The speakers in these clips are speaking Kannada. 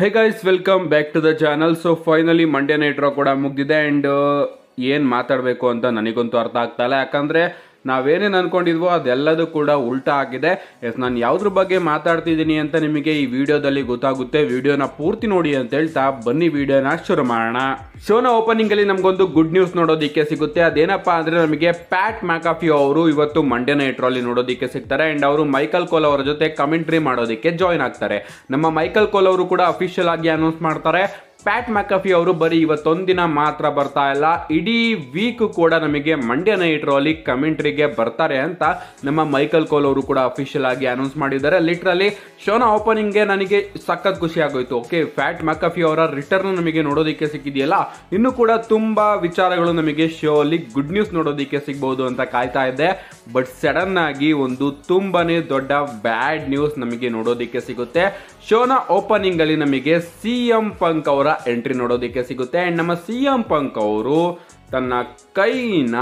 hey guys welcome back to the channel so finally Monday night ಕೂಡ ಮುಗ್ದಿದೆ ಆ್ಯಂಡ್ uh, ಏನು ಮಾತಾಡಬೇಕು ಅಂತ ನನಗಂತೂ ಅರ್ಥ ಆಗ್ತಾ ಇಲ್ಲ ಯಾಕಂದರೆ ನಾವೇನೇನು ಅಂದ್ಕೊಂಡಿದ್ವೋ ಅದೆಲ್ಲದೂ ಕೂಡ ಉಲ್ಟಾ ಆಗಿದೆ ಎಸ್ ನಾನು ಯಾವುದ್ರ ಬಗ್ಗೆ ಮಾತಾಡ್ತಿದ್ದೀನಿ ಅಂತ ನಿಮಗೆ ಈ ವಿಡಿಯೋದಲ್ಲಿ ಗೊತ್ತಾಗುತ್ತೆ ವಿಡಿಯೋನ ಪೂರ್ತಿ ನೋಡಿ ಅಂತ ಹೇಳ್ತಾ ಬನ್ನಿ ವಿಡಿಯೋನ ಶುರು ಮಾಡೋಣ ಶೋನ ಓಪನಿಂಗ್ ಅಲ್ಲಿ ನಮಗೊಂದು ಗುಡ್ ನ್ಯೂಸ್ ನೋಡೋದಿಕ್ಕೆ ಸಿಗುತ್ತೆ ಅದೇನಪ್ಪ ಅಂದ್ರೆ ನಮಗೆ ಪ್ಯಾಟ್ ಮ್ಯಾಕಾಫಿಯೋ ಅವರು ಇವತ್ತು ಮಂಡ್ಯ ನೈಟ್ ರಲ್ಲಿ ನೋಡೋದಿಕ್ಕೆ ಸಿಗ್ತಾರೆ ಅಂಡ್ ಅವರು ಮೈಕಲ್ ಕೋಲ್ ಅವರ ಜೊತೆ ಕಮೆಂಟ್ರಿ ಮಾಡೋದಕ್ಕೆ ಜಾಯ್ನ್ ಆಗ್ತಾರೆ ನಮ್ಮ ಮೈಕಲ್ ಕೋಲ್ ಅವರು ಕೂಡ ಅಫಿಷಿಯಲ್ ಆಗಿ ಅನೌನ್ಸ್ ಮಾಡ್ತಾರೆ ಪ್ಯಾಟ್ ಮ್ಯಾಕಫಿ ಅವರು ಬರೀ ಇವತ್ತೊಂದಿನ ಮಾತ್ರ ಬರ್ತಾ ಇಲ್ಲ ಇಡೀ ವೀಕ್ ಕೂಡ ನಮಗೆ ಮಂಡ್ಯ ನೈಟ್ ರೋಲಿ ಕಮೆಂಟ್ರಿಗೆ ಬರ್ತಾರೆ ಅಂತ ನಮ್ಮ ಮೈಕಲ್ ಕೋಲ್ ಅವರು ಕೂಡ ಅಫಿಷಿಯಲ್ ಆಗಿ ಅನೌನ್ಸ್ ಮಾಡಿದ್ದಾರೆ ಲಿಟ್ರಲಿ ಶೋನ ಓಪನಿಂಗ್ಗೆ ನನಗೆ ಸಖತ್ ಖುಷಿ ಆಗೋಯ್ತು ಓಕೆ ಫ್ಯಾಟ್ ಮ್ಯಾಕಫಿ ಅವರ ರಿಟರ್ನ್ ನಮಗೆ ನೋಡೋದಕ್ಕೆ ಸಿಕ್ಕಿದೆಯಲ್ಲ ಇನ್ನು ಕೂಡ ತುಂಬಾ ವಿಚಾರಗಳು ನಮಗೆ ಶೋ ಅಲ್ಲಿ ಗುಡ್ ನ್ಯೂಸ್ ನೋಡೋದಕ್ಕೆ ಸಿಗ್ಬಹುದು ಅಂತ ಕಾಯ್ತಾ ಇದ್ದೆ ಬಟ್ ಸಡನ್ ಆಗಿ ಒಂದು ತುಂಬಾನೇ ದೊಡ್ಡ ಬ್ಯಾಡ್ ನ್ಯೂಸ್ ನಮಗೆ ನೋಡೋದಕ್ಕೆ ಸಿಗುತ್ತೆ ಶೋನ ಓಪನಿಂಗ್ ಅಲ್ಲಿ ನಮಗೆ ಸಿ ಎಂ ಪಂಕ್ ಅವರ ಎಂಟ್ರಿ ನೋಡೋದಕ್ಕೆ ಸಿಗುತ್ತೆ ಅಂಡ್ ನಮ್ಮ ಸಿ ಎಂ ಪಂಕ್ ಅವರು ತನ್ನ ಕೈನ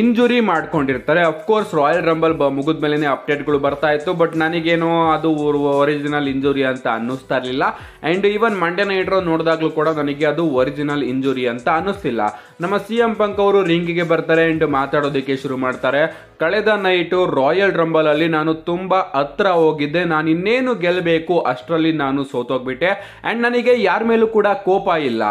ಇಂಜುರಿ ಮಾಡ್ಕೊಂಡಿರ್ತಾರೆ ಅಫ್ಕೋರ್ಸ್ ರಾಯಲ್ ರಂಬಲ್ ಬ ಮುಗಿದ ಅಪ್ಡೇಟ್ಗಳು ಬರ್ತಾ ಇತ್ತು ಬಟ್ ನನಗೇನೋ ಅದು ಒರಿಜಿನಲ್ ಇಂಜುರಿ ಅಂತ ಅನ್ನಿಸ್ತಾ ಇರಲಿಲ್ಲ ಆ್ಯಂಡ್ ಈವನ್ ಮಂಡೆ ನೈಟ್ರೋ ನೋಡಿದಾಗಲೂ ಕೂಡ ನನಗೆ ಅದು ಒರಿಜಿನಲ್ ಇಂಜುರಿ ಅಂತ ಅನ್ನಿಸ್ತಿಲ್ಲ ನಮ್ಮ ಸಿ ಎಂ ಪಂಕ್ ಅವರು ರಿಂಗಿಗೆ ಬರ್ತಾರೆ ಅಂಡ್ ಮಾತಾಡೋದಕ್ಕೆ ಶುರು ಮಾಡ್ತಾರೆ ಕಳೆದ ನೈಟು ರಾಯಲ್ ರಂಬಲ್ ಅಲ್ಲಿ ನಾನು ತುಂಬಾ ಹತ್ರ ಹೋಗಿದ್ದೆ ನಾನು ಇನ್ನೇನು ಗೆಲ್ಲಬೇಕು ಅಷ್ಟರಲ್ಲಿ ನಾನು ಸೋತೋಗ್ಬಿಟ್ಟೆ ಅಂಡ್ ನನಗೆ ಯಾರ ಮೇಲೂ ಕೂಡ ಕೋಪ ಇಲ್ಲ